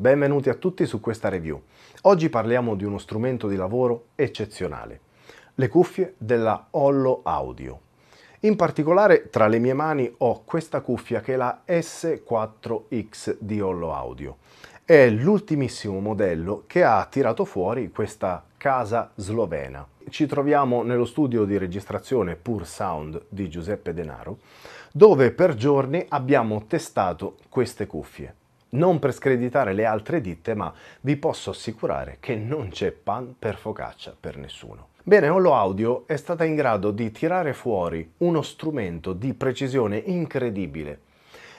Benvenuti a tutti su questa review. Oggi parliamo di uno strumento di lavoro eccezionale, le cuffie della Hollow Audio. In particolare tra le mie mani ho questa cuffia che è la S4X di Hollow Audio. È l'ultimissimo modello che ha tirato fuori questa casa slovena. Ci troviamo nello studio di registrazione Pur Sound di Giuseppe Denaro, dove per giorni abbiamo testato queste cuffie. Non per screditare le altre ditte, ma vi posso assicurare che non c'è pan per focaccia per nessuno. Bene, Hollow Audio è stata in grado di tirare fuori uno strumento di precisione incredibile.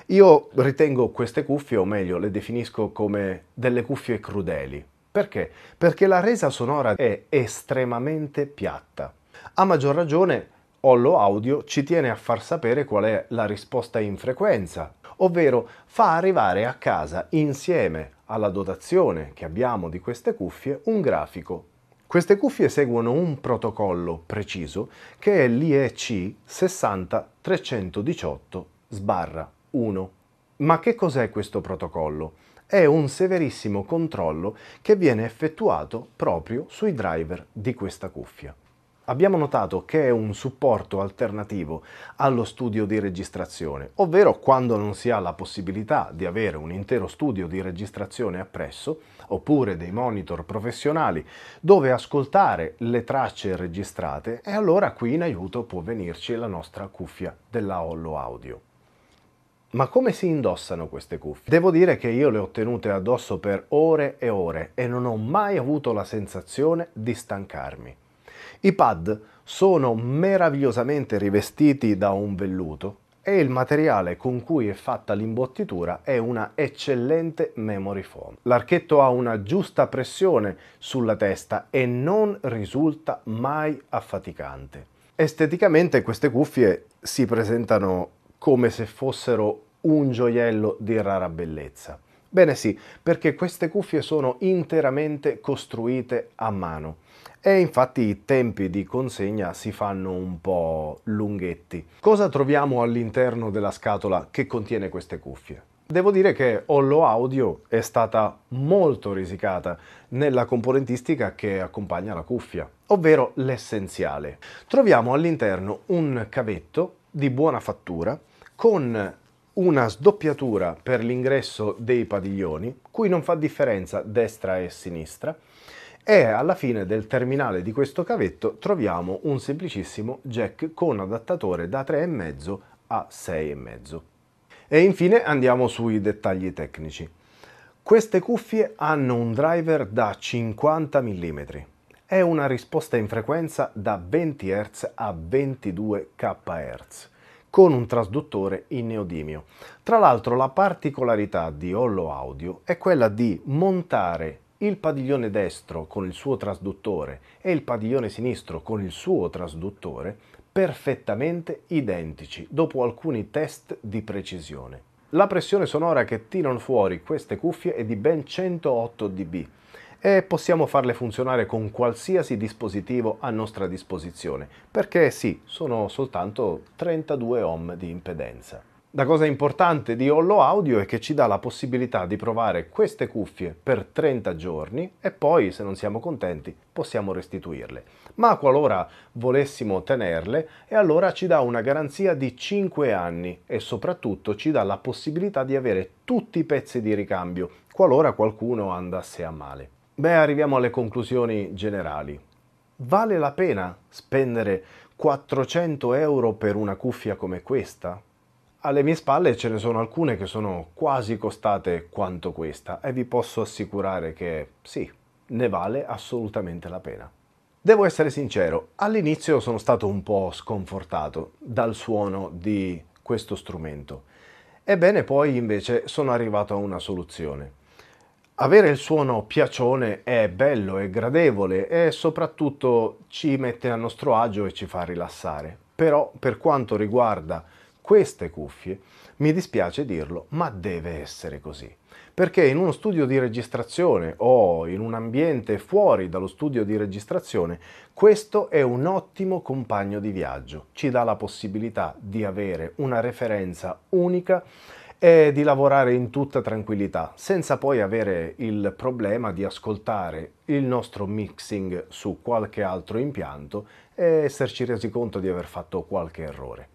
Io ritengo queste cuffie, o meglio, le definisco come delle cuffie crudeli. Perché? Perché la resa sonora è estremamente piatta. A maggior ragione, Hollow Audio ci tiene a far sapere qual è la risposta in frequenza ovvero fa arrivare a casa insieme alla dotazione che abbiamo di queste cuffie un grafico. Queste cuffie seguono un protocollo preciso che è l'IEC 60318 1. Ma che cos'è questo protocollo? È un severissimo controllo che viene effettuato proprio sui driver di questa cuffia abbiamo notato che è un supporto alternativo allo studio di registrazione, ovvero quando non si ha la possibilità di avere un intero studio di registrazione appresso, oppure dei monitor professionali, dove ascoltare le tracce registrate e allora qui in aiuto può venirci la nostra cuffia della Hollow Audio. Ma come si indossano queste cuffie? Devo dire che io le ho tenute addosso per ore e ore e non ho mai avuto la sensazione di stancarmi. I pad sono meravigliosamente rivestiti da un velluto e il materiale con cui è fatta l'imbottitura è una eccellente memory foam. L'archetto ha una giusta pressione sulla testa e non risulta mai affaticante. Esteticamente queste cuffie si presentano come se fossero un gioiello di rara bellezza. Bene sì, perché queste cuffie sono interamente costruite a mano e infatti i tempi di consegna si fanno un po' lunghetti. Cosa troviamo all'interno della scatola che contiene queste cuffie? Devo dire che Hollow Audio è stata molto risicata nella componentistica che accompagna la cuffia, ovvero l'essenziale. Troviamo all'interno un cavetto di buona fattura con una sdoppiatura per l'ingresso dei padiglioni, cui non fa differenza destra e sinistra, e alla fine del terminale di questo cavetto troviamo un semplicissimo jack con adattatore da 3,5 a 6,5. E infine andiamo sui dettagli tecnici. Queste cuffie hanno un driver da 50 mm. È una risposta in frequenza da 20 Hz a 22 kHz con un trasduttore in neodimio. Tra l'altro la particolarità di Hollow Audio è quella di montare il padiglione destro con il suo trasduttore e il padiglione sinistro con il suo trasduttore perfettamente identici dopo alcuni test di precisione. La pressione sonora che tirano fuori queste cuffie è di ben 108 dB, e possiamo farle funzionare con qualsiasi dispositivo a nostra disposizione, perché sì, sono soltanto 32 ohm di impedenza. La cosa importante di Hollow Audio è che ci dà la possibilità di provare queste cuffie per 30 giorni e poi, se non siamo contenti, possiamo restituirle. Ma qualora volessimo tenerle, e allora ci dà una garanzia di 5 anni e soprattutto ci dà la possibilità di avere tutti i pezzi di ricambio, qualora qualcuno andasse a male. Beh, arriviamo alle conclusioni generali. Vale la pena spendere 400 euro per una cuffia come questa? Alle mie spalle ce ne sono alcune che sono quasi costate quanto questa e vi posso assicurare che sì, ne vale assolutamente la pena. Devo essere sincero, all'inizio sono stato un po' sconfortato dal suono di questo strumento. Ebbene poi invece sono arrivato a una soluzione. Avere il suono piacione è bello, è gradevole e soprattutto ci mette a nostro agio e ci fa rilassare. Però per quanto riguarda queste cuffie, mi dispiace dirlo, ma deve essere così. Perché in uno studio di registrazione o in un ambiente fuori dallo studio di registrazione, questo è un ottimo compagno di viaggio. Ci dà la possibilità di avere una referenza unica e di lavorare in tutta tranquillità, senza poi avere il problema di ascoltare il nostro mixing su qualche altro impianto e esserci resi conto di aver fatto qualche errore.